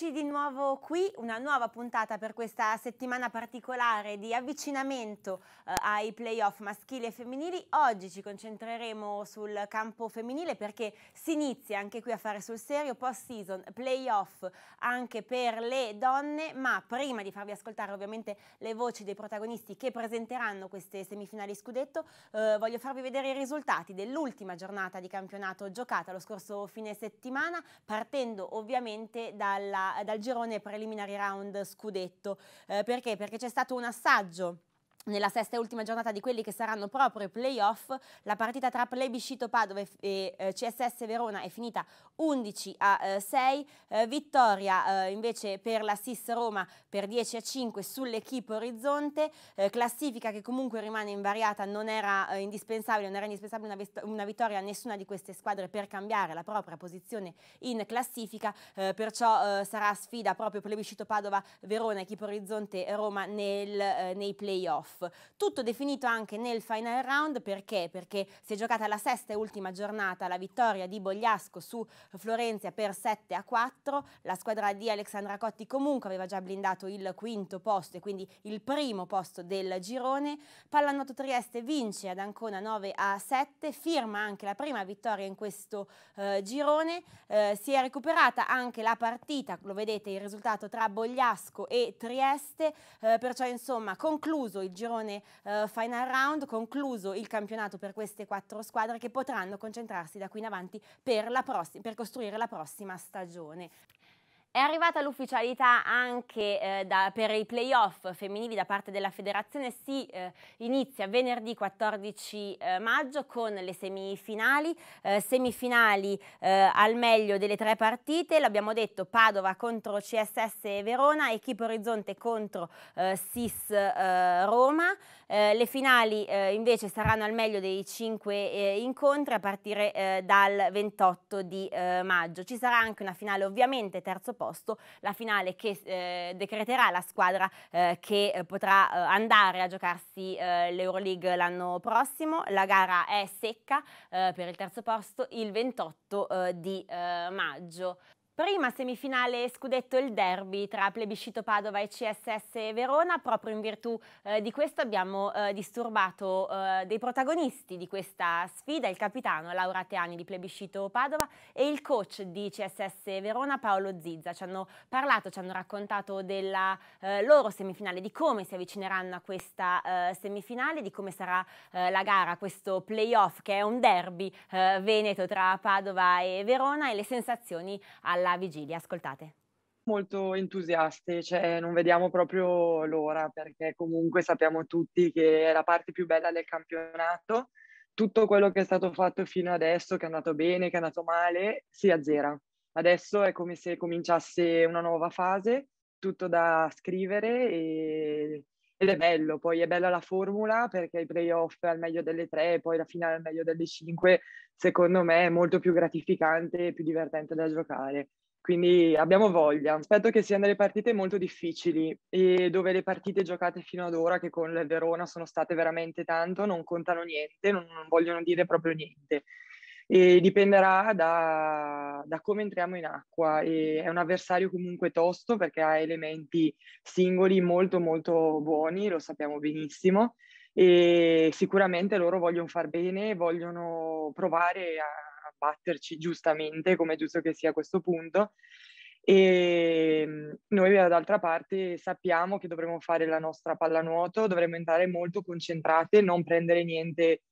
Eccoci di nuovo qui, una nuova puntata per questa settimana particolare di avvicinamento eh, ai playoff maschili e femminili. Oggi ci concentreremo sul campo femminile perché si inizia anche qui a fare sul serio post season, playoff anche per le donne, ma prima di farvi ascoltare ovviamente le voci dei protagonisti che presenteranno queste semifinali scudetto, eh, voglio farvi vedere i risultati dell'ultima giornata di campionato giocata lo scorso fine settimana, partendo ovviamente dalla dal girone preliminari round scudetto. Eh, perché? Perché c'è stato un assaggio nella sesta e ultima giornata di quelli che saranno proprio i playoff, la partita tra Plebiscito Padova e eh, CSS Verona è finita 11 a eh, 6, eh, vittoria eh, invece per la SIS Roma per 10 a 5 sull'equipe Orizzonte, eh, classifica che comunque rimane invariata, non era eh, indispensabile, non era indispensabile una, una, vittoria a nessuna di queste squadre per cambiare la propria posizione in classifica, perciò sarà sfida proprio Plebiscito Padova Verona, equipe Orizzonte Roma nel, nei playoff. Tutto definito anche nel final round perché? Perché si è giocata la sesta e ultima giornata, la vittoria di Bogliasco su Florenza per 7 a 4. La squadra di Alexandra Cotti comunque aveva già blindato il quinto posto e quindi il primo posto del girone. Pallanuoto Trieste vince ad Ancona 9 a 7, firma anche la prima vittoria in questo eh, girone. Eh, si è recuperata anche la partita, lo vedete il risultato tra Bogliasco e Trieste, eh, perciò insomma concluso il girone eh, final round, concluso il campionato per queste quattro squadre che potranno concentrarsi da qui in avanti per, la prossima, per costruire la prossima stagione. È arrivata l'ufficialità anche eh, da, per i playoff femminili da parte della federazione, si eh, inizia venerdì 14 eh, maggio con le semifinali, eh, semifinali eh, al meglio delle tre partite, l'abbiamo detto Padova contro CSS Verona, Equipe Orizzonte contro eh, SIS Roma, le finali invece saranno al meglio dei cinque incontri a partire dal 28 di maggio, ci sarà anche una finale ovviamente terzo posto agosto, la finale che eh, decreterà la squadra eh, che eh, potrà eh, andare a giocarsi eh, l'Euroleague l'anno prossimo. La gara è secca eh, per il terzo posto il 28 di maggio. Prima semifinale scudetto il derby tra Plebiscito Padova e CSS Verona, proprio in virtù eh, di questo abbiamo eh, disturbato eh, dei protagonisti di questa sfida, il capitano Laura Teani di Plebiscito Padova e il coach di CSS Verona Paolo Zizza. Ci hanno parlato, ci hanno raccontato della eh, loro semifinale, di come si avvicineranno a questa eh, semifinale, di come sarà eh, la gara, questo playoff che è un derby veneto tra Padova e Verona e le sensazioni alla alla vigilia. Ascoltate. Molto entusiasti, cioè non vediamo proprio l'ora perché comunque sappiamo tutti che è la parte più bella del campionato. Tutto quello che è stato fatto fino adesso, che è andato bene, che è andato male, si azzera. Adesso è come se cominciasse una nuova fase, tutto da scrivere e ed è bello, poi è bella la formula perché i playoff al meglio delle tre, poi la finale al meglio delle cinque, secondo me è molto più gratificante e più divertente da giocare. Quindi abbiamo voglia, aspetto che siano delle partite molto difficili e dove le partite giocate fino ad ora, che con il Verona sono state veramente tanto, non contano niente, non, non vogliono dire proprio niente e dipenderà da, da come entriamo in acqua. E è un avversario comunque tosto perché ha elementi singoli molto molto buoni, lo sappiamo benissimo, e sicuramente loro vogliono far bene, vogliono provare a batterci giustamente, come è giusto che sia a questo punto. E mm, noi d'altra parte sappiamo che dovremo fare la nostra pallanuoto, dovremo entrare molto concentrate, non prendere niente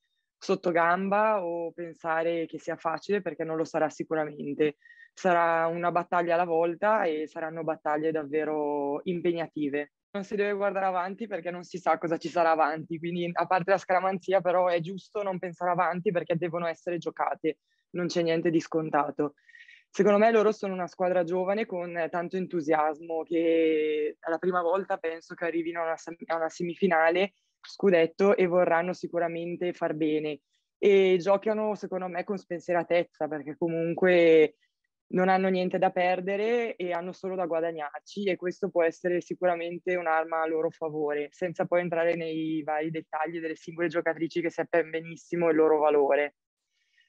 sotto gamba o pensare che sia facile perché non lo sarà sicuramente. Sarà una battaglia alla volta e saranno battaglie davvero impegnative. Non si deve guardare avanti perché non si sa cosa ci sarà avanti, quindi a parte la scaramanzia però è giusto non pensare avanti perché devono essere giocate, non c'è niente di scontato. Secondo me loro sono una squadra giovane con tanto entusiasmo che alla prima volta penso che arrivino a una semifinale scudetto e vorranno sicuramente far bene. E giocano secondo me con spensieratezza perché comunque non hanno niente da perdere e hanno solo da guadagnarci e questo può essere sicuramente un'arma a loro favore, senza poi entrare nei vari dettagli delle singole giocatrici che sappiamo benissimo il loro valore.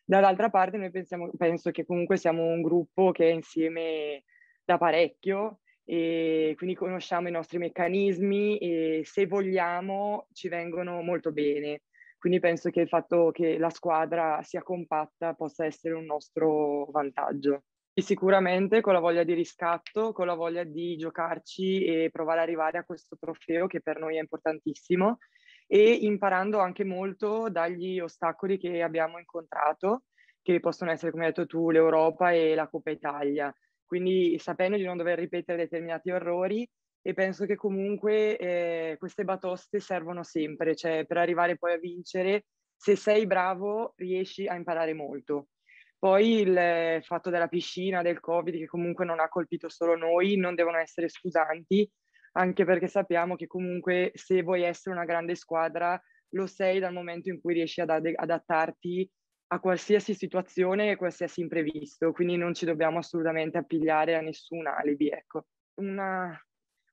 Dall'altra parte noi pensiamo, penso che comunque siamo un gruppo che è insieme da parecchio e quindi conosciamo i nostri meccanismi e se vogliamo ci vengono molto bene. Quindi penso che il fatto che la squadra sia compatta possa essere un nostro vantaggio. E sicuramente con la voglia di riscatto, con la voglia di giocarci e provare ad arrivare a questo trofeo che per noi è importantissimo e imparando anche molto dagli ostacoli che abbiamo incontrato, che possono essere, come hai detto tu, l'Europa e la Coppa Italia quindi sapendo di non dover ripetere determinati errori e penso che comunque eh, queste batoste servono sempre, cioè per arrivare poi a vincere, se sei bravo riesci a imparare molto. Poi il eh, fatto della piscina, del Covid, che comunque non ha colpito solo noi, non devono essere scusanti, anche perché sappiamo che comunque se vuoi essere una grande squadra, lo sei dal momento in cui riesci ad adattarti a qualsiasi situazione e qualsiasi imprevisto, quindi non ci dobbiamo assolutamente appigliare a nessun alibi. Ecco. Una,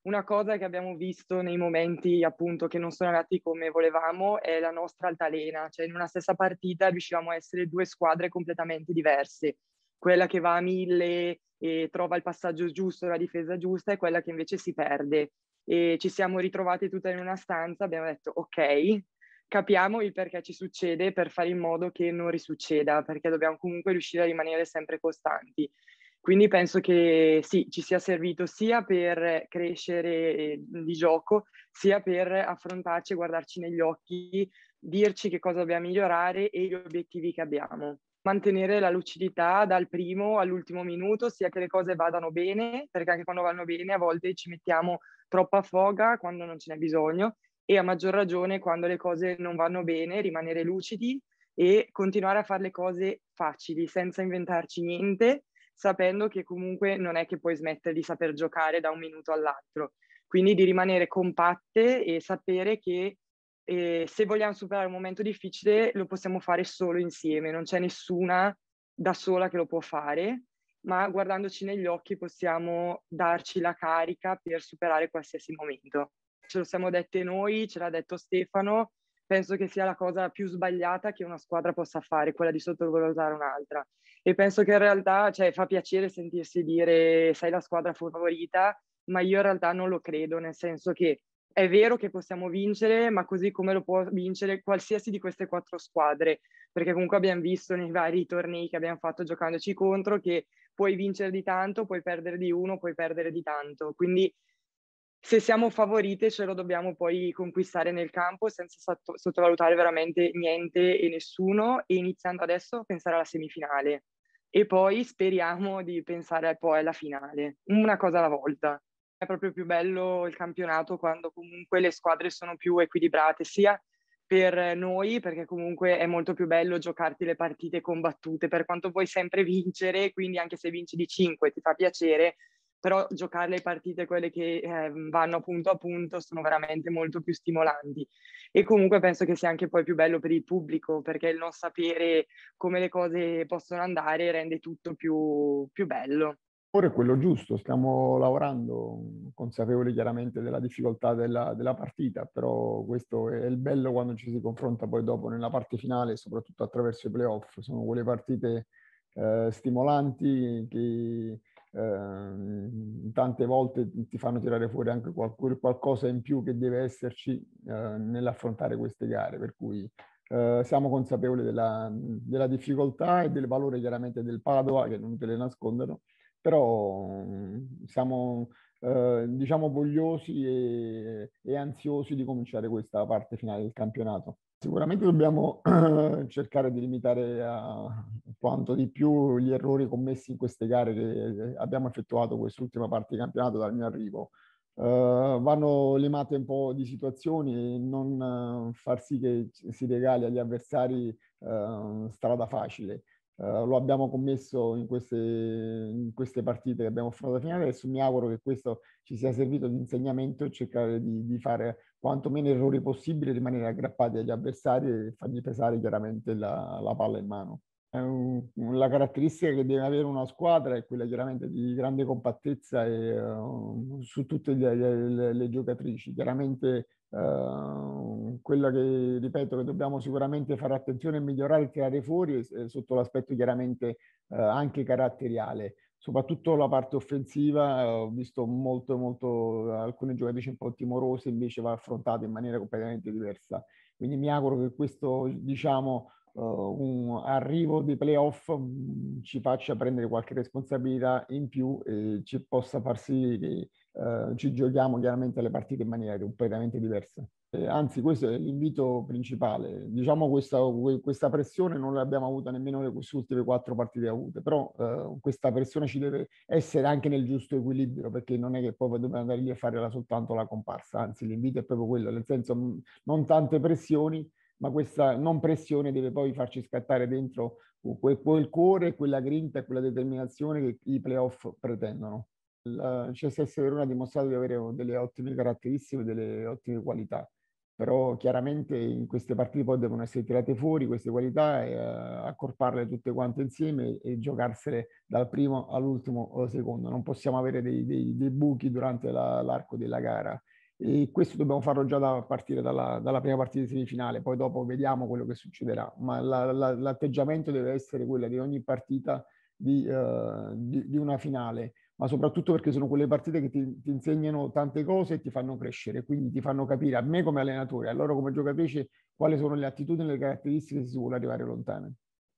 una cosa che abbiamo visto nei momenti appunto che non sono andati come volevamo è la nostra altalena, cioè in una stessa partita riuscivamo a essere due squadre completamente diverse, quella che va a mille e trova il passaggio giusto, la difesa giusta e quella che invece si perde. E ci siamo ritrovati tutte in una stanza, abbiamo detto ok, capiamo il perché ci succede per fare in modo che non risucceda, perché dobbiamo comunque riuscire a rimanere sempre costanti. Quindi penso che sì, ci sia servito sia per crescere eh, di gioco, sia per affrontarci e guardarci negli occhi, dirci che cosa dobbiamo migliorare e gli obiettivi che abbiamo. Mantenere la lucidità dal primo all'ultimo minuto, sia che le cose vadano bene, perché anche quando vanno bene a volte ci mettiamo troppa foga quando non ce n'è bisogno, e a maggior ragione quando le cose non vanno bene rimanere lucidi e continuare a fare le cose facili senza inventarci niente, sapendo che comunque non è che puoi smettere di saper giocare da un minuto all'altro. Quindi di rimanere compatte e sapere che eh, se vogliamo superare un momento difficile lo possiamo fare solo insieme, non c'è nessuna da sola che lo può fare, ma guardandoci negli occhi possiamo darci la carica per superare qualsiasi momento ce lo siamo dette noi, ce l'ha detto Stefano, penso che sia la cosa più sbagliata che una squadra possa fare, quella di sottovalutare un'altra. E penso che in realtà cioè, fa piacere sentirsi dire sei la squadra favorita, ma io in realtà non lo credo, nel senso che è vero che possiamo vincere, ma così come lo può vincere qualsiasi di queste quattro squadre, perché comunque abbiamo visto nei vari tornei che abbiamo fatto giocandoci contro che puoi vincere di tanto, puoi perdere di uno, puoi perdere di tanto. Quindi se siamo favorite ce lo dobbiamo poi conquistare nel campo senza sotto- sottovalutare veramente niente e nessuno e iniziando adesso a pensare alla semifinale e poi speriamo di pensare poi alla finale, una cosa alla volta. È proprio più bello il campionato quando comunque le squadre sono più equilibrate sia per noi perché comunque è molto più bello giocarti le partite combattute per quanto vuoi sempre vincere, quindi anche se vinci di 5 ti fa piacere, però giocare le partite, quelle che eh, vanno punto a punto, sono veramente molto più stimolanti. E comunque penso che sia anche poi più bello per il pubblico, perché il non sapere come le cose possono andare rende tutto più, più bello. Ora è quello giusto, stiamo lavorando consapevoli chiaramente della difficoltà della, della, partita, però questo è il bello quando ci si confronta poi dopo nella parte finale, soprattutto attraverso i playoff. Sono quelle partite eh, stimolanti che eh, tante volte ti fanno tirare fuori anche qualc- qualcosa in più che deve esserci eh, nell'affrontare queste gare, per cui eh, siamo consapevoli della, della, difficoltà e del valore chiaramente del Padova, che non te le nascondono, però mm, siamo eh, diciamo vogliosi e, e ansiosi di cominciare questa parte finale del campionato. Sicuramente dobbiamo cercare di limitare a eh, quanto di più gli errori commessi in queste gare che eh, abbiamo effettuato quest'ultima parte di campionato dal mio arrivo. Uh, vanno limate un po' di situazioni e non uh, far sì che si regali agli avversari uh, strada facile. lo abbiamo commesso in queste, in queste, partite che abbiamo affrontato fino adesso. Mi auguro che questo ci sia servito di insegnamento e cercare di, di fare quanto meno errori possibile rimanere aggrappati agli avversari e fargli pesare chiaramente la, la palla in mano. Un, la caratteristica che deve avere una squadra è quella chiaramente di grande compattezza e, uh, su tutte le, le, le giocatrici. Chiaramente uh, quella che ripeto che dobbiamo sicuramente fare attenzione e migliorare e tirare fuori eh, sotto l'aspetto chiaramente uh, anche caratteriale soprattutto la parte offensiva, eh, ho visto molto, molto alcune giocatrici un po' timorosi, invece va affrontato in maniera completamente diversa. Quindi mi auguro che questo, diciamo, uh, arrivo dei playoff mm, ci faccia prendere qualche responsabilità in più e ci possa far sì che uh, ci giochiamo chiaramente le partite in maniera completamente diversa. Eh, anzi, questo è l'invito principale. Diciamo questa, questa pressione non l'abbiamo avuta nemmeno le ultime quattro partite avute, però eh, questa pressione ci deve essere anche nel giusto equilibrio, perché non è che poi dobbiamo andare lì a fare soltanto la comparsa, anzi l'invito è proprio quello, nel senso mm, non tante pressioni, ma questa non pressione deve poi farci scattare dentro quel, quel cuore, quella grinta e quella determinazione che i playoff pretendono. Il CSS cioè, Verona ha dimostrato di avere delle ottime caratteristiche, delle ottime qualità però chiaramente in queste partite poi devono essere tirate fuori queste qualità e uh, accorparle tutte quante insieme e giocarsele dal primo all'ultimo eh, secondo. Non possiamo avere dei, dei, dei buchi durante la, l'arco della gara e questo dobbiamo farlo già da partire dalla, dalla, prima partita di semifinale, poi dopo vediamo quello che succederà, ma la, la, l'atteggiamento deve essere quello di ogni partita di, uh, di, di una finale ma soprattutto perché sono quelle partite che ti, ti, insegnano tante cose e ti fanno crescere, quindi ti fanno capire a me come allenatore, a loro come giocatrice, quali sono le attitudini e le caratteristiche se si vuole arrivare lontano.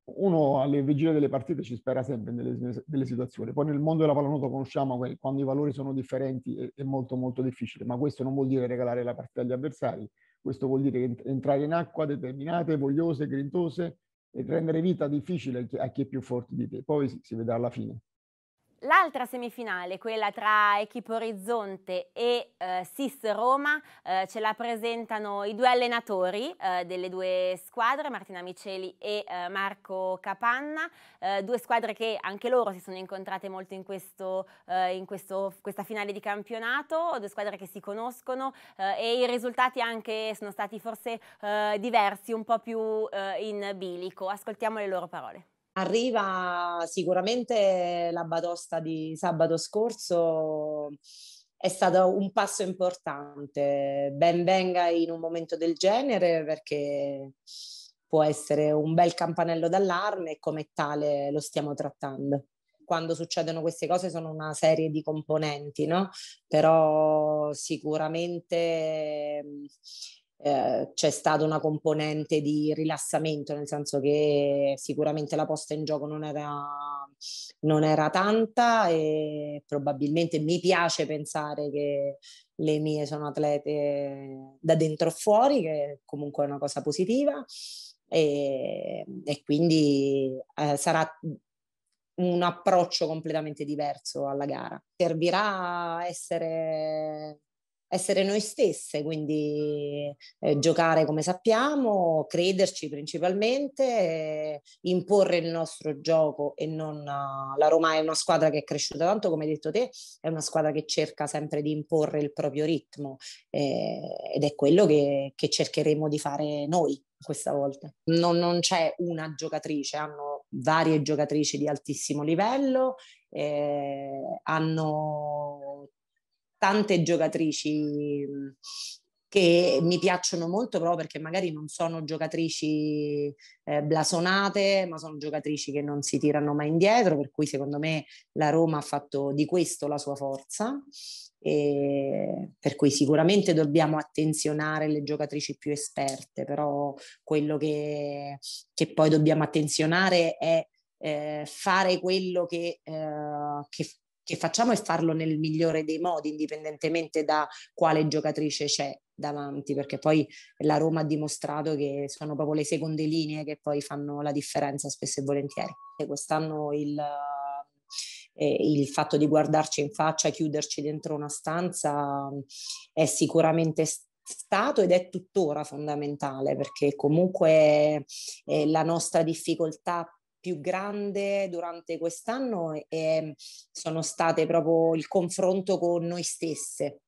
Uno alle vigilie delle partite ci spera sempre nelle, nelle situazioni, poi nel mondo della pallanuoto conosciamo che quando i valori sono differenti è, è molto molto difficile, ma questo non vuol dire regalare la partita agli avversari, questo vuol dire entrare in acqua determinate, vogliose, grintose e rendere vita difficile a chi è più forte di te, poi si, si vedrà alla fine. L'altra semifinale, quella tra Equipo Orizzonte e eh, SIS Roma, eh, ce la presentano i due allenatori eh, delle due squadre, Martina Miceli e eh, Marco Capanna, eh, due squadre che anche loro si sono incontrate molto in, questo, eh, in questo, questa finale di campionato, due squadre che si conoscono e i risultati anche sono stati forse diversi, un po' più in bilico. Ascoltiamo le loro parole. Arriva sicuramente la Badosta di sabato scorso, è stato un passo importante. Ben venga in un momento del genere perché può essere un bel campanello d'allarme e come tale lo stiamo trattando. Quando succedono queste cose sono una serie di componenti, no? Però sicuramente eh, c'è stata una componente di rilassamento, nel senso che sicuramente la posta in gioco non era, non era tanta e probabilmente mi piace pensare che le mie sono atlete da dentro o fuori, che comunque è una cosa positiva. E, e quindi eh, sarà un approccio completamente diverso alla gara. Servirà essere essere noi stesse, quindi eh, giocare come sappiamo, crederci principalmente, eh, imporre il nostro gioco e non uh, la Roma è una squadra che è cresciuta tanto, come hai detto te, è una squadra che cerca sempre di imporre il proprio ritmo eh, ed è quello che, che, cercheremo di fare noi questa volta. Non, non c'è una giocatrice, hanno varie giocatrici di altissimo livello, eh, hanno tante giocatrici mm, che mi piacciono molto proprio perché magari non sono giocatrici eh, blasonate, ma sono giocatrici che non si tirano mai indietro, per cui secondo me la Roma ha fatto di questo la sua forza. E per cui sicuramente dobbiamo attenzionare le giocatrici più esperte, però quello che, che poi dobbiamo attenzionare è eh, fare quello che, eh, che, che facciamo è farlo nel migliore dei modi, indipendentemente da quale giocatrice c'è davanti, perché poi la Roma ha dimostrato che sono proprio le seconde linee che poi fanno la differenza spesso e volentieri. E quest'anno il, eh, il fatto di guardarci in faccia, chiuderci dentro una stanza è sicuramente stato ed è tuttora fondamentale perché comunque eh, la nostra difficoltà più grande durante quest'anno e mm, sono state proprio il confronto con noi stesse,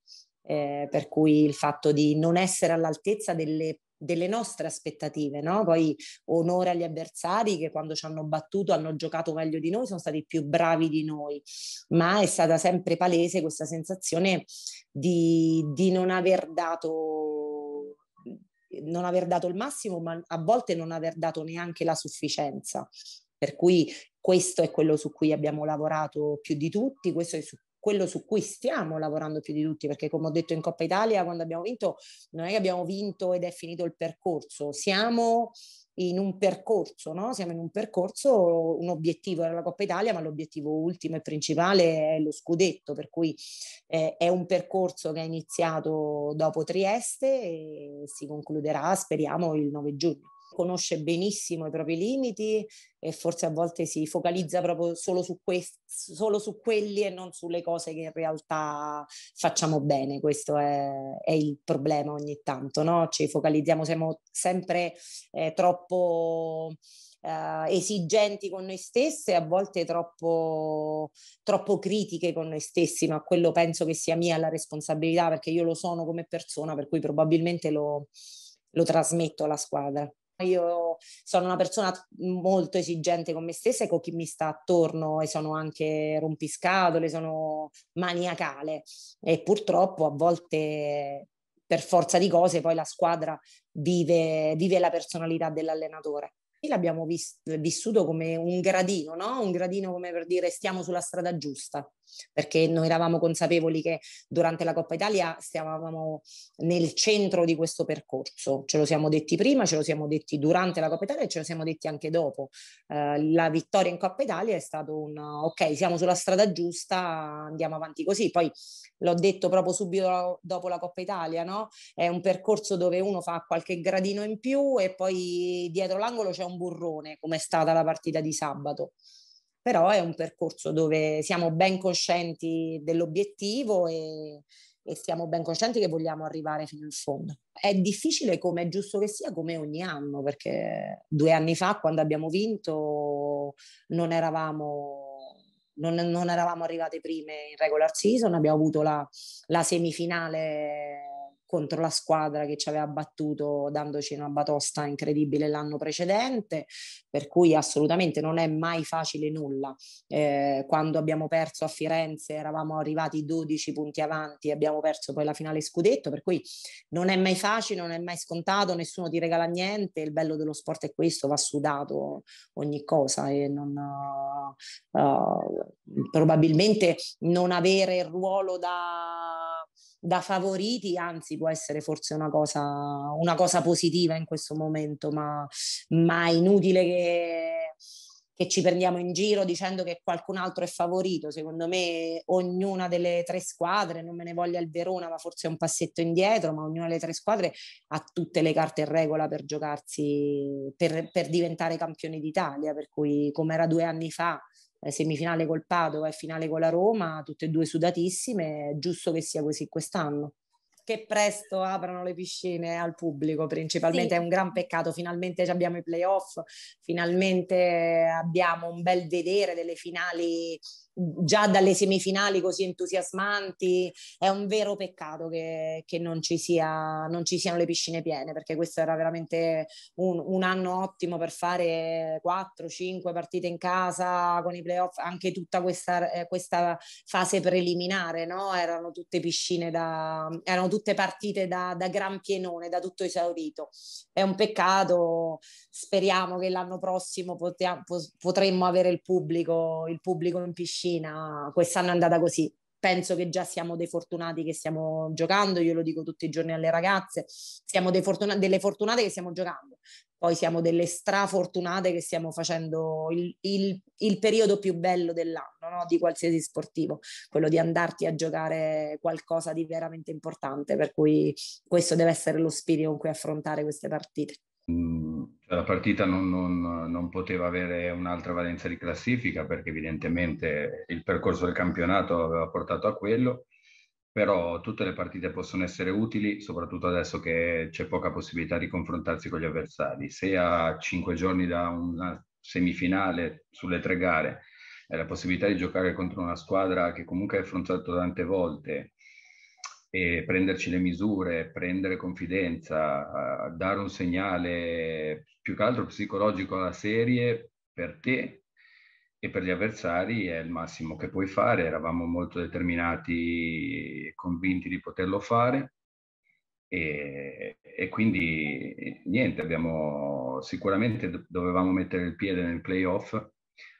eh, per cui il fatto di non essere all'altezza delle delle nostre aspettative, no? Poi onore agli avversari che quando ci hanno battuto hanno giocato meglio di noi, sono stati più bravi di noi, ma è stata sempre palese questa sensazione di, di non aver dato non aver dato il massimo, ma a volte non aver dato neanche la sufficienza. Per cui questo è quello su cui abbiamo lavorato più di tutti, questo è su quello su cui stiamo lavorando più di tutti, perché come ho detto in Coppa Italia, quando abbiamo vinto, non è che abbiamo vinto ed è finito il percorso, siamo in un percorso, no? siamo in un percorso, un obiettivo era la Coppa Italia, ma l'obiettivo ultimo e principale è lo scudetto, per cui eh, è un percorso che è iniziato dopo Trieste e si concluderà, speriamo, il 9 giugno conosce benissimo i propri limiti e forse a volte si focalizza proprio solo su, quest- solo su quelli e non sulle cose che in realtà facciamo bene. Questo è, è il problema ogni tanto, no? Ci focalizziamo, siamo sempre eh, troppo... Uh, esigenti con noi stesse, a volte troppo, troppo, critiche con noi stessi, ma quello penso che sia mia la responsabilità perché io lo sono come persona, per cui probabilmente lo, lo trasmetto alla squadra io sono una persona molto esigente con me stessa e con chi mi sta attorno e sono anche rompiscatole, sono maniacale e purtroppo a volte per forza di cose poi la squadra vive, vive la personalità dell'allenatore. E l'abbiamo vist- vissuto come un gradino, no? un gradino come per dire stiamo sulla strada giusta perché noi eravamo consapevoli che durante la Coppa Italia stavamo nel centro di questo percorso. Ce lo siamo detti prima, ce lo siamo detti durante la Coppa Italia e ce lo siamo detti anche dopo. Eh, la vittoria in Coppa Italia è stato un ok, siamo sulla strada giusta, andiamo avanti così. Poi l'ho detto proprio subito dopo la Coppa Italia, no? È un percorso dove uno fa qualche gradino in più e poi dietro l'angolo c'è un burrone, come è stata la partita di sabato però è un percorso dove siamo ben coscienti dell'obiettivo e, e siamo ben coscienti che vogliamo arrivare fino in fondo. È difficile come è giusto che sia, come ogni anno, perché due anni fa quando abbiamo vinto non eravamo non, non, eravamo arrivate prime in regular season, abbiamo avuto la, la semifinale contro la squadra che ci aveva battuto dandoci una batosta incredibile l'anno precedente, per cui assolutamente non è mai facile nulla. Eh, quando abbiamo perso a Firenze eravamo arrivati 12 punti avanti e abbiamo perso poi la finale scudetto, per cui non è mai facile, non è mai scontato, nessuno ti regala niente, il bello dello sport è questo, va sudato ogni cosa e non, uh, probabilmente non avere il ruolo da da favoriti, anzi può essere forse una cosa, una cosa positiva in questo momento, ma, ma è inutile che che ci prendiamo in giro dicendo che qualcun altro è favorito. Secondo me ognuna delle tre squadre, non me ne voglia il Verona, ma forse è un passetto indietro, ma ognuna delle tre squadre ha tutte le carte in regola per giocarsi, per, per diventare campione d'Italia, per cui come era due anni fa eh, semifinale col Padova e finale con la Roma, tutte e due sudatissime, è giusto che sia così quest'anno. Che presto aprano le piscine al pubblico, principalmente sì. è un gran peccato, finalmente abbiamo i playoff, finalmente abbiamo un bel vedere delle finali già dalle semifinali così entusiasmanti, è un vero peccato che, che non, ci sia, non, ci siano le piscine piene, perché questo era veramente un, un anno ottimo per fare 4-5 partite in casa con i playoff, anche tutta questa, eh, questa fase preliminare, no? erano tutte piscine da, erano tutte partite da, da gran pienone, da tutto esaurito. È un peccato, speriamo che l'anno prossimo potiamo, potremmo avere il pubblico, il pubblico in piscina medicina, quest'anno è andata così. Penso che già siamo dei fortunati che stiamo giocando, io lo dico tutti i giorni alle ragazze, siamo fortuna- delle fortunate che stiamo giocando, poi siamo delle strafortunate che stiamo facendo il, il, il periodo più bello dell'anno, no? di qualsiasi sportivo, quello di andarti a giocare qualcosa di veramente importante, per cui questo deve essere lo spirito con cui affrontare queste partite. Mm, la partita non, non, non, poteva avere un'altra valenza di classifica perché evidentemente il percorso del campionato aveva portato a quello, però tutte le partite possono essere utili, soprattutto adesso che c'è poca possibilità di confrontarsi con gli avversari. Se a cinque giorni da una semifinale sulle tre gare e la possibilità di giocare contro una squadra che comunque hai affrontato tante volte, e prenderci le misure, prendere confidenza, eh, dare un segnale più che altro psicologico alla serie per te e per gli avversari è il massimo che puoi fare. Eravamo molto determinati e convinti di poterlo fare. E, e, quindi niente, abbiamo sicuramente dovevamo mettere il piede nel playoff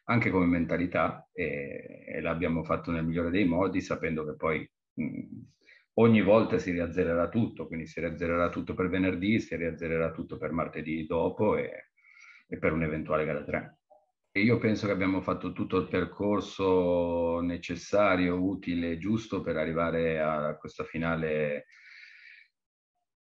anche come mentalità e, e l'abbiamo fatto nel migliore dei modi, sapendo che poi mh, ogni volta si riazzererà tutto, quindi si riazzererà tutto per venerdì, si riazzererà tutto per martedì dopo e, e per un'eventuale gara 3. E io penso che abbiamo fatto tutto il percorso necessario, utile, giusto per arrivare a questa finale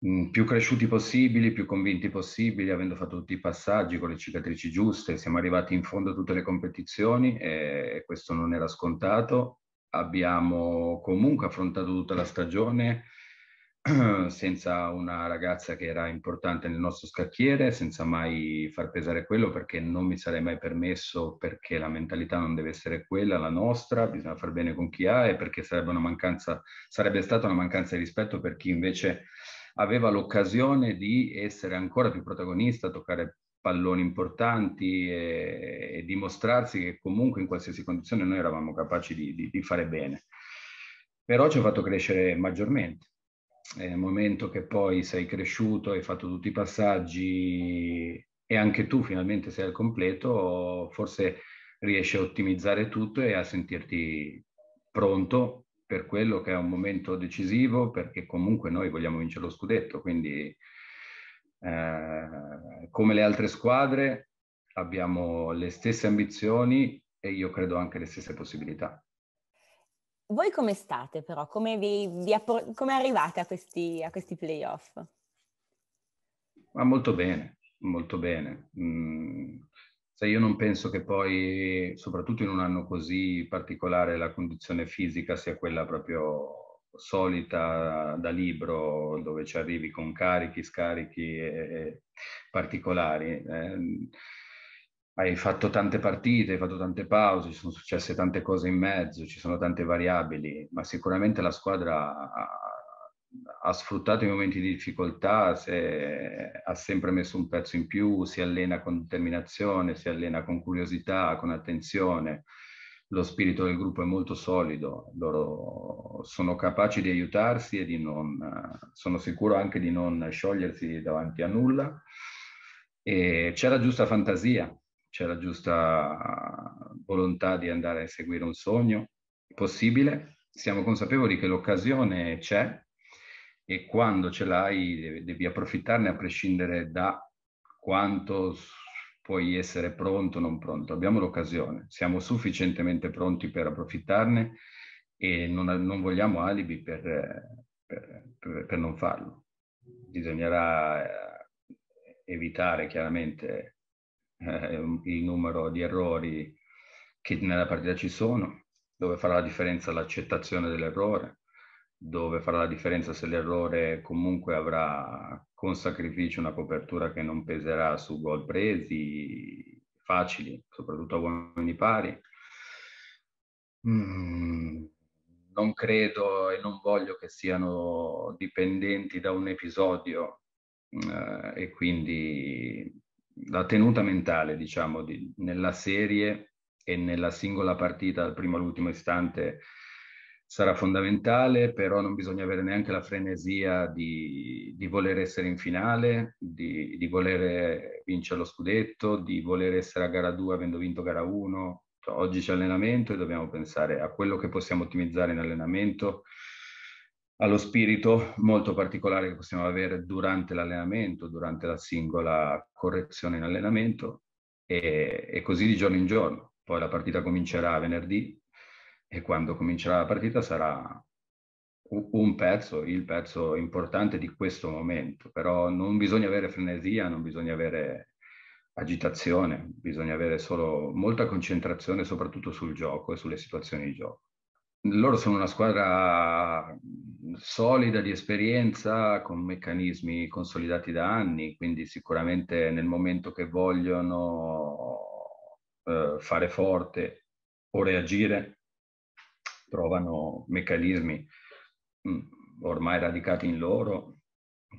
mm, più cresciuti possibili, più convinti possibili, avendo fatto tutti i passaggi con le cicatrici giuste, siamo arrivati in fondo a tutte le competizioni e questo non era scontato abbiamo comunque affrontato tutta la stagione senza una ragazza che era importante nel nostro scacchiere, senza mai far pesare quello perché non mi sarei mai permesso perché la mentalità non deve essere quella, la nostra, bisogna far bene con chi ha e perché sarebbe, una mancanza, sarebbe stata una mancanza di rispetto per chi invece aveva l'occasione di essere ancora più protagonista, toccare palloni importanti e, e, dimostrarsi che comunque in qualsiasi condizione noi eravamo capaci di, di, di fare bene. Però ci ha fatto crescere maggiormente. È il momento che poi sei cresciuto, hai fatto tutti i passaggi e anche tu finalmente sei al completo, forse riesci a ottimizzare tutto e a sentirti pronto per quello che è un momento decisivo, perché comunque noi vogliamo vincere lo scudetto, quindi eh, come le altre squadre abbiamo le stesse ambizioni e io credo anche le stesse possibilità. Voi come state però? Come, vi, vi come arrivate a questi, a questi playoff? Ma molto bene, molto bene. Mm. Sai, io non penso che poi, soprattutto in un anno così particolare, la condizione fisica sia quella proprio solita da libro dove ci arrivi con carichi, scarichi e, e particolari. Eh, hai fatto tante partite, hai fatto tante pause, ci sono successe tante cose in mezzo, ci sono tante variabili, ma sicuramente la squadra ha, ha sfruttato i momenti di difficoltà, se, ha sempre messo un pezzo in più, si allena con determinazione, si allena con curiosità, con attenzione lo spirito del gruppo è molto solido, loro sono capaci di aiutarsi e di non, sono sicuro anche di non sciogliersi davanti a nulla. E c'è la giusta fantasia, c'è la giusta volontà di andare a seguire un sogno possibile. Siamo consapevoli che l'occasione c'è e quando ce l'hai devi approfittarne a prescindere da quanto puoi essere pronto o non pronto, abbiamo l'occasione, siamo sufficientemente pronti per approfittarne e non, non vogliamo alibi per, per, per, per, non farlo. Bisognerà eh, evitare chiaramente eh, il numero di errori che nella partita ci sono, dove farà la differenza l'accettazione dell'errore, dove farà la differenza se l'errore comunque avrà con sacrificio una copertura che non peserà su gol presi facili, soprattutto a uomini pari. Mm, non credo e non voglio che siano dipendenti da un episodio eh, e quindi la tenuta mentale, diciamo, di, nella serie e nella singola partita dal primo all'ultimo istante sarà fondamentale, però non bisogna avere neanche la frenesia di, di voler essere in finale, di, di, voler vincere lo scudetto, di voler essere a gara 2 avendo vinto gara 1. Oggi c'è allenamento e dobbiamo pensare a quello che possiamo ottimizzare in allenamento, allo spirito molto particolare che possiamo avere durante l'allenamento, durante la singola correzione in allenamento e, e così di giorno in giorno. Poi la partita comincerà venerdì, e quando comincerà la partita sarà un pezzo, il pezzo importante di questo momento, però non bisogna avere frenesia, non bisogna avere agitazione, bisogna avere solo molta concentrazione soprattutto sul gioco e sulle situazioni di gioco. Loro sono una squadra solida di esperienza, con meccanismi consolidati da anni, quindi sicuramente nel momento che vogliono eh, fare forte o reagire trovano meccanismi mm, ormai radicati in loro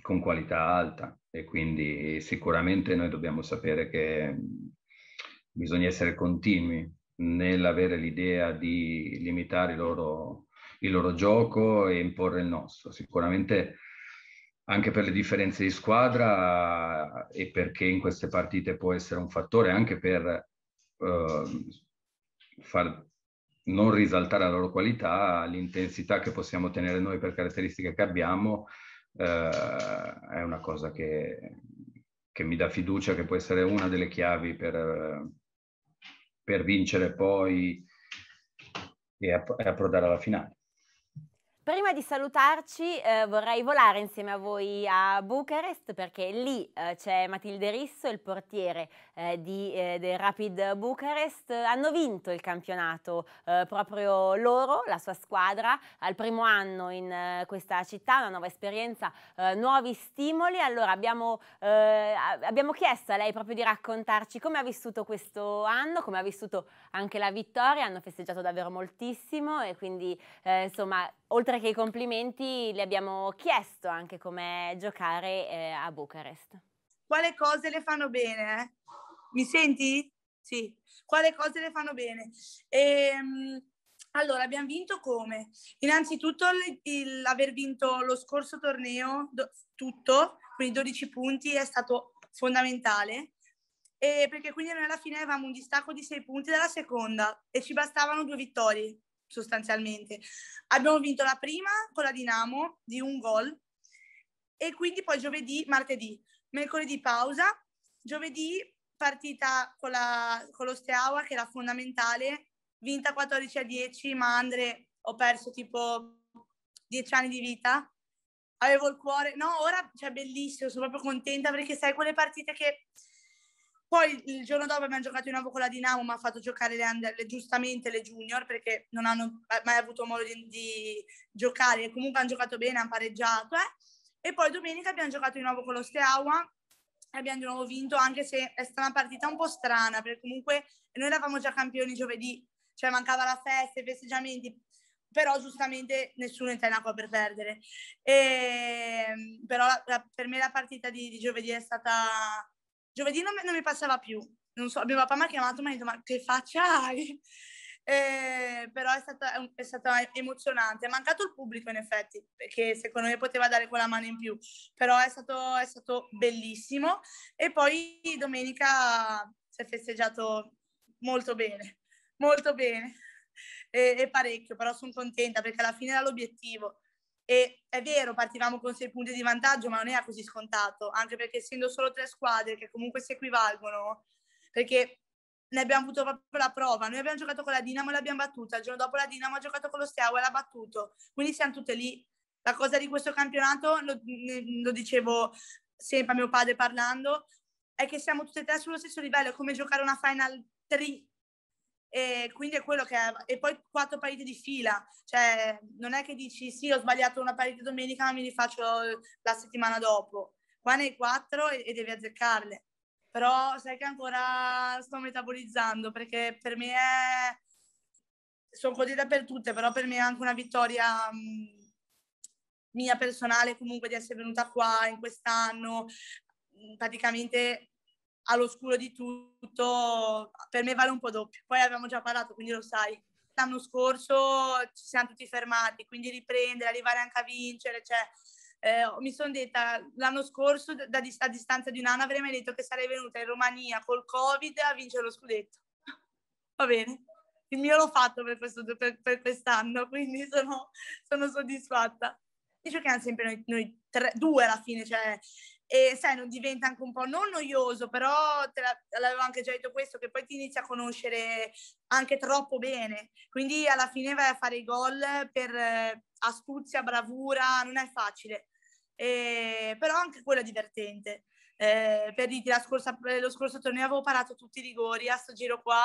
con qualità alta e quindi sicuramente noi dobbiamo sapere che mm, bisogna essere continui nell'avere l'idea di limitare il loro, il loro, gioco e imporre il nostro. Sicuramente anche per le differenze di squadra e perché in queste partite può essere un fattore anche per eh, far non risaltare la loro qualità, l'intensità che possiamo tenere noi per caratteristiche che abbiamo, eh, è una cosa che, che, mi dà fiducia, che può essere una delle chiavi per, per vincere poi e approdare alla finale. Prima di salutarci eh, vorrei volare insieme a voi a Bucarest perché lì eh, c'è Matilde Risso, il portiere eh, di, eh, del Rapid Bucarest. Hanno vinto il campionato eh, proprio loro, la sua squadra, al primo anno in eh, questa città, una nuova esperienza, nuovi stimoli. Allora abbiamo, abbiamo chiesto a lei proprio di raccontarci come ha vissuto questo anno, come ha vissuto anche la vittoria. Hanno festeggiato davvero moltissimo e quindi insomma oltre perché i complimenti le abbiamo chiesto anche come giocare eh, a Bucarest. Quale cose le fanno bene? Eh? Mi senti? Sì. Quale cose le fanno bene? Ehm, allora, abbiamo vinto come? Innanzitutto l'aver vinto lo scorso torneo do, tutto, quindi 12 punti, è stato fondamentale. E perché quindi noi alla fine avevamo un distacco di 6 punti dalla seconda e ci bastavano due vittorie sostanzialmente. Abbiamo vinto la prima con la Dinamo di un gol e quindi poi giovedì, martedì, mercoledì pausa, giovedì partita con, la, con lo Steaua che era fondamentale, vinta 14 a 10, ma Andre ho perso tipo 10 anni di vita, avevo il cuore, no ora cioè bellissimo, sono proprio contenta perché sai quelle partite che poi il giorno dopo abbiamo giocato di nuovo con la Dinamo, ma ha fatto giocare le under, le, giustamente le junior perché non hanno mai avuto modo di, di giocare. Comunque hanno giocato bene, hanno pareggiato. Eh. E poi domenica abbiamo giocato di nuovo con lo Steaua e abbiamo di nuovo vinto, anche se è stata una partita un po' strana perché comunque noi eravamo già campioni giovedì, cioè mancava la festa, i festeggiamenti, però giustamente nessuno entra in acqua per perdere. E, ehm, però la, la, per me la partita di, di giovedì è stata Giovedì non, non mi passava più, non so, mio papà mi ha chiamato e mi ha detto ma che faccia hai? Eh, però è stata, è stato, emozionante. È mancato il pubblico, in effetti, perché secondo me poteva dare quella mano in più, però è stato, è stato bellissimo. E poi domenica si è festeggiato molto bene, molto bene e, e parecchio, però sono contenta perché alla fine era l'obiettivo. E è vero, partivamo con sei punti di vantaggio, ma non era così scontato, anche perché essendo solo tre squadre che comunque si equivalgono, perché ne abbiamo avuto proprio la prova. Noi abbiamo giocato con la Dinamo e l'abbiamo battuta, il giorno dopo la Dinamo ha giocato con lo Steaua e l'ha battuto. Quindi siamo tutte lì. La cosa di questo campionato, lo, lo dicevo sempre a mio padre parlando, è che siamo tutte e tre sullo stesso livello, è come giocare una final 3 e quindi è quello che è. E poi quattro partite di fila, cioè non è che dici sì ho sbagliato una partita domenica ma mi rifaccio la settimana dopo, qua ne hai quattro e, e devi azzeccarle. Però sai che ancora sto metabolizzando perché per me è... sono contenta per tutte, però per me è anche una vittoria mh, mm, mia personale comunque di essere venuta qua in quest'anno, praticamente all'oscuro di tutto, per me vale un po' doppio. Poi abbiamo già parlato, quindi lo sai. L'anno scorso ci siamo tutti fermati, quindi riprendere, arrivare anche a vincere, cioè eh, mi sono detta l'anno scorso, da, a distanza di un anno, avrei mai detto che sarei venuta in Romania col Covid a vincere lo scudetto. Va bene, il mio l'ho fatto per, questo, per, per quest'anno, quindi sono, sono soddisfatta. che giochiamo sempre noi, noi tre, due alla fine, cioè e sai, non diventa anche un po' non noioso, però te l'avevo anche già detto questo, che poi ti inizi a conoscere anche troppo bene. Quindi alla fine vai a fare i gol per eh, astuzia, bravura, non è facile. E, però anche quello è divertente. Eh, per dirti, scorsa, eh, lo scorso torneo avevo parato tutti i rigori, a sto giro qua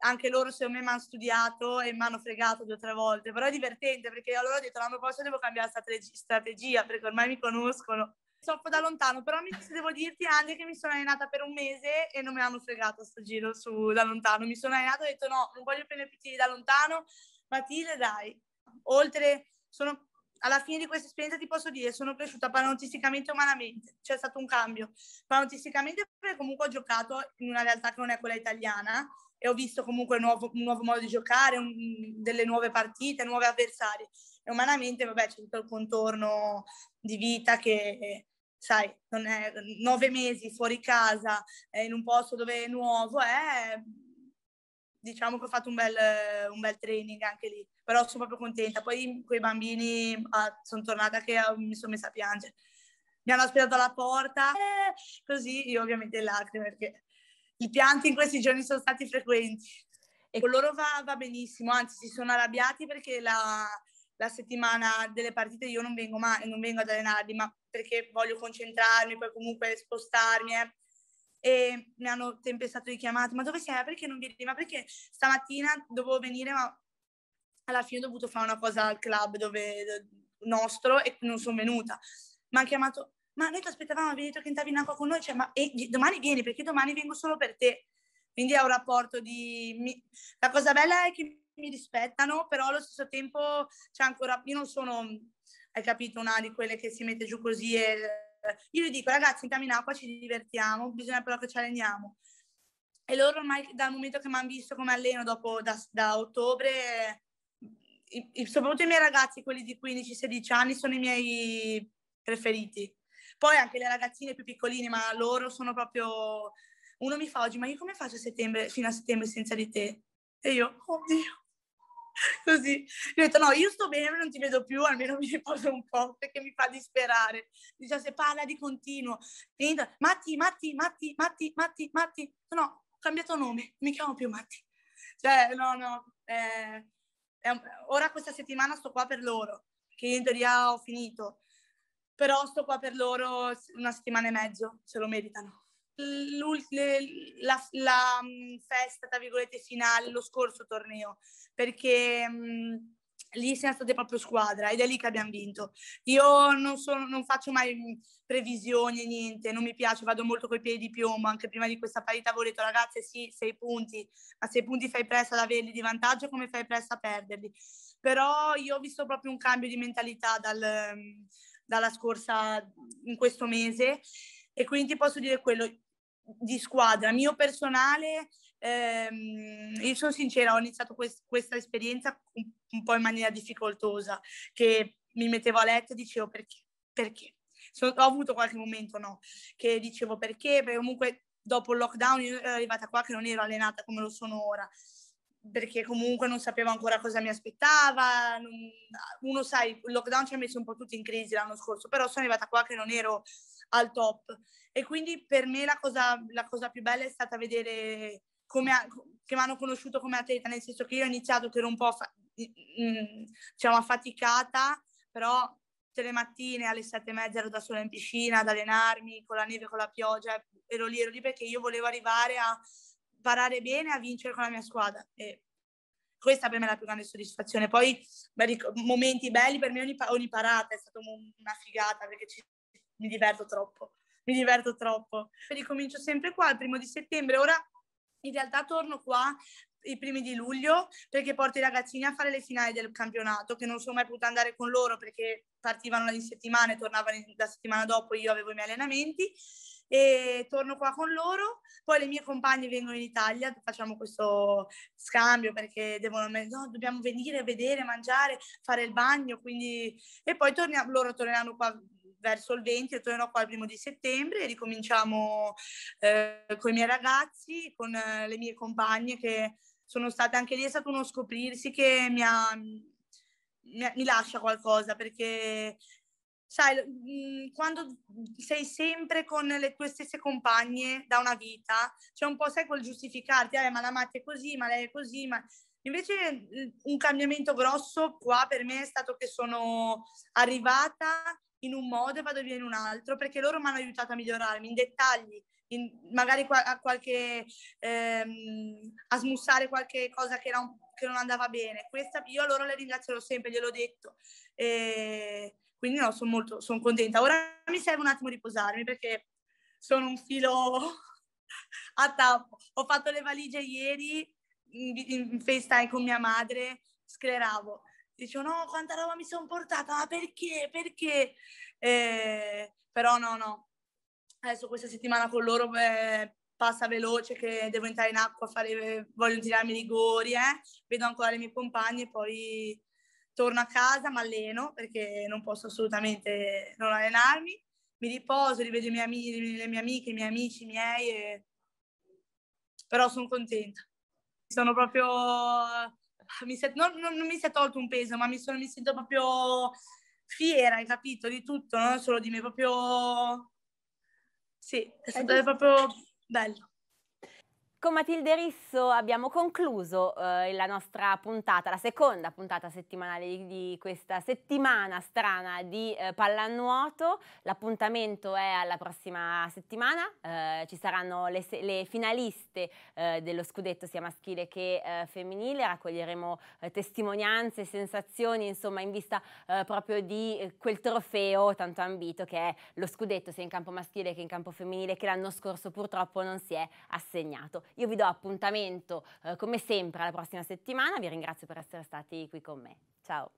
anche loro secondo me mi hanno studiato e mi hanno fregato due o tre volte, però è divertente perché allora ho detto l'anno prossimo devo cambiare strategia perché ormai mi conoscono soffo da lontano, però mi, devo dirti anche che mi sono allenata per un mese e non mi hanno fregato sto giro su, da lontano. Mi sono allenata e ho detto no, non voglio prendere più tiri da lontano, ma tiri dai. Oltre, sono, alla fine di questa esperienza ti posso dire, sono cresciuta panoramisticamente e umanamente, c'è cioè stato un cambio. Panoramisticamente perché comunque ho giocato in una realtà che non è quella italiana e ho visto comunque un nuovo, un nuovo modo di giocare, un, delle nuove partite, nuovi avversari. E umanamente, vabbè, c'è tutto il contorno di vita che, sai, non è nove mesi fuori casa, in un posto dove è nuovo, è... Diciamo che ho fatto un bel, un bel training anche lì, però sono proprio contenta. Poi quei bambini ah, sono tornata che ah, mi sono messa a piangere. Mi hanno aspettato alla porta, eh, così io ovviamente lacrime perché i pianti in questi giorni sono stati frequenti. E con loro va, va benissimo, anzi si sono arrabbiati perché la, la settimana delle partite io non vengo, mai, non vengo ad allenarli, ma perché voglio concentrarmi, poi comunque spostarmi. Eh. E mi hanno tempestato di chiamate, ma dove sei? Perché non vieni? Ma perché stamattina dovevo venire, ma alla fine ho dovuto fare una cosa al club dove, nostro e non sono venuta. Mi hanno chiamato, ma noi ti aspettavamo, vieni a cantarvi in acqua con noi, cioè, ma e, domani vieni perché domani vengo solo per te. Quindi è un rapporto di... La cosa bella è che mi rispettano, però allo stesso tempo c'è ancora, io non sono, hai capito, una di quelle che si mette giù così e io gli dico ragazzi in Caminacqua ci divertiamo, bisogna però che ci alleniamo. E loro ormai dal momento che mi hanno visto come alleno, dopo da, da ottobre, i, i, soprattutto i miei ragazzi, quelli di 15-16 anni, sono i miei preferiti. Poi anche le ragazzine più piccoline, ma loro sono proprio... Uno mi fa oggi, ma io come faccio a settembre, fino a settembre senza di te? E io, oddio, così. ho detto no, io sto bene, non ti vedo più, almeno mi riposo un po' perché mi fa disperare. Dice se parla di continuo, finita, Matti, Matti, Matti, Matti, Matti, Matti. No, ho cambiato nome, mi chiamo più Matti. Cioè, no, no, eh, un... ora questa settimana sto qua per loro, che in teoria ho finito. Però sto qua per loro una settimana e mezzo, se lo meritano la, la, mm, festa, tra virgolette, finale, lo scorso torneo, perché mh, mm, lì siamo state proprio squadra ed è lì che abbiamo vinto. Io non, sono, non faccio mai mm, previsioni, niente, non mi piace, vado molto coi piedi di piombo, anche prima di questa parità avevo detto ragazze sì, sei punti, ma sei punti fai presto ad averli di vantaggio come fai presto a perderli. Però io ho visto proprio un cambio di mentalità dal, dalla scorsa, in questo mese e quindi ti posso dire quello, di squadra, mio personale, ehm, io sono sincera, ho iniziato quest- questa esperienza un-, un, po' in maniera difficoltosa, che mi mettevo a letto e dicevo perché, perché. So- ho avuto qualche momento, no, che dicevo perché, perché comunque dopo il lockdown io ero arrivata qua che non ero allenata come lo sono ora, perché comunque non sapevo ancora cosa mi aspettava. Non, uno sai, il lockdown ci ha messo un po' tutti in crisi l'anno scorso, però sono arrivata qua che non ero al top. E quindi per me la cosa, la cosa più bella è stata vedere come a, che mi hanno conosciuto come atleta, nel senso che io ho iniziato che ero un po' fa, mm, diciamo affaticata, però tutte le mattine alle sette e mezza ero da sola in piscina ad allenarmi con la neve, con la pioggia, ero lì, ero lì perché io volevo arrivare a parare bene, a vincere con la mia squadra. E questa per me è la più grande soddisfazione. Poi beh, momenti belli per me ogni, ogni parata è stata una figata perché ci mi diverto troppo, mi diverto troppo. Ricomincio sempre qua il primo di settembre, ora in realtà torno qua i primi di luglio perché porto i ragazzini a fare le finali del campionato che non sono mai potuta andare con loro perché partivano ogni settimana e tornavano la settimana dopo io avevo i miei allenamenti e torno qua con loro poi le mie compagne vengono in Italia facciamo questo scambio perché devono no, dobbiamo venire vedere mangiare fare il bagno quindi e poi torniamo, loro torneranno qua verso il 20, io tornerò qua il primo di settembre e ricominciamo eh, con i miei ragazzi, con eh, le mie compagne che sono state anche lì, è stato uno scoprirsi che mi, ha, mi, mi lascia qualcosa perché sai, mm, quando sei sempre con le tue stesse compagne da una vita, c'è cioè un po', sai, quel giustificarti, eh, ma la matta è così, ma lei è così, ma... Invece mm, un cambiamento grosso qua per me è stato che sono arrivata in un modo e vado via in un altro, perché loro mi hanno aiutato a migliorarmi in dettagli, in, magari a qualche ehm, a smussare qualche cosa che, un, che, non andava bene. Questa io loro le ringrazierò sempre, gliel'ho detto. E quindi no, sono molto son contenta. Ora mi serve un attimo riposarmi perché sono un filo a tappo. Ho fatto le valigie ieri in, in FaceTime con mia madre, scleravo dicevo no, quanta roba mi sono portata, ma perché, perché? Eh, però no, no, adesso questa settimana con loro beh, passa veloce che devo entrare in acqua, fare, voglio tirarmi i rigori, eh. vedo ancora le mie compagne e poi torno a casa, mi alleno perché non posso assolutamente non allenarmi, mi riposo, rivedo mie amiche, le mie amiche, i miei amici, i miei, e... però sono contenta. Sono proprio mi si è, non, non, non, mi si è tolto un peso, ma mi, sono, mi sento proprio fiera, hai capito, di tutto, non solo di me, proprio... Sì, è stato è proprio bello con Matilde Risso abbiamo concluso eh, la nostra puntata, la seconda puntata settimanale di, di questa settimana strana di eh, pallanuoto. L'appuntamento è alla prossima settimana, eh, ci saranno le, le finaliste eh, dello scudetto sia maschile che eh, femminile, raccoglieremo eh, testimonianze, sensazioni, insomma in vista proprio di quel trofeo tanto ambito che è lo scudetto sia in campo maschile che in campo femminile che l'anno scorso purtroppo non si è assegnato. Io vi do appuntamento eh, come sempre alla prossima settimana, vi ringrazio per essere stati qui con me. Ciao!